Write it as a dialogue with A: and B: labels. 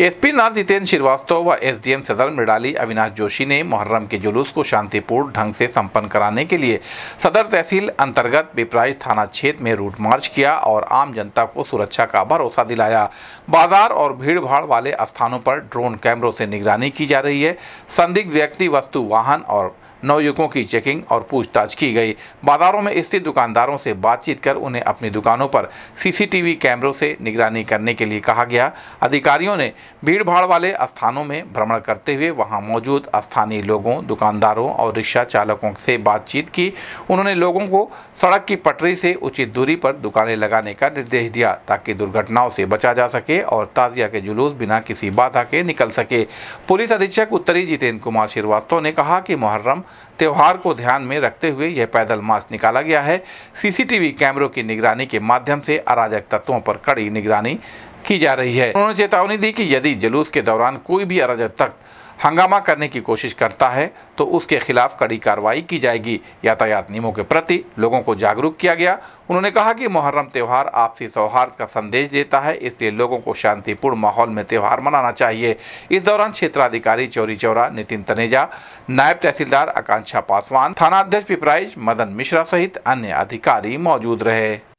A: एसपीएनआर जितेंद्र श्रीवास्तव व एसडीएम सदर मृडाली अविनाश जोशी ने मुहर्रम के जुलूस को शांतिपूर्ण ढंग से संपन्न कराने के लिए सदर तहसील अंतर्गत पिपराइज थाना क्षेत्र में रूट मार्च किया और आम जनता को सुरक्षा का भरोसा दिलाया बाजार और भीड़ भाड़ वाले स्थानों पर ड्रोन कैमरों से निगरानी की जा रही है संदिग्ध व्यक्ति वस्तु वाहन और नवयुवकों की चेकिंग और पूछताछ की गई बाजारों में स्थित दुकानदारों से बातचीत कर उन्हें अपनी दुकानों पर सीसीटीवी कैमरों से निगरानी करने के लिए कहा गया अधिकारियों ने भीड़भाड़ वाले स्थानों में भ्रमण करते हुए वहां मौजूद स्थानीय लोगों दुकानदारों और रिक्शा चालकों से बातचीत की उन्होंने लोगों को सड़क की पटरी से उचित दूरी पर दुकानें लगाने का निर्देश दिया ताकि दुर्घटनाओं से बचा जा सके और ताजिया के जुलूस बिना किसी बाधा के निकल सके पुलिस अधीक्षक उत्तरी जितेंद्र कुमार श्रीवास्तव ने कहा कि मुहर्रम त्यौहार को ध्यान में रखते हुए यह पैदल मार्च निकाला गया है सीसीटीवी कैमरों की निगरानी के माध्यम से अराजक तत्वों पर कड़ी निगरानी की जा रही है उन्होंने चेतावनी दी कि यदि जुलूस के दौरान कोई भी अराजक तक हंगामा करने की कोशिश करता है तो उसके खिलाफ कड़ी कार्रवाई की जाएगी यातायात नियमों के प्रति लोगों को जागरूक किया गया उन्होंने कहा कि मुहर्रम त्यौहार आपसी सौहार्द का संदेश देता है इसलिए लोगों को शांतिपूर्ण माहौल में त्यौहार मनाना चाहिए इस दौरान क्षेत्राधिकारी चौरी चौरा नितिन तनेजा नायब तहसीलदार आकांक्षा पासवान थानाध्यक्ष पिपराइज मदन मिश्रा सहित अन्य अधिकारी मौजूद रहे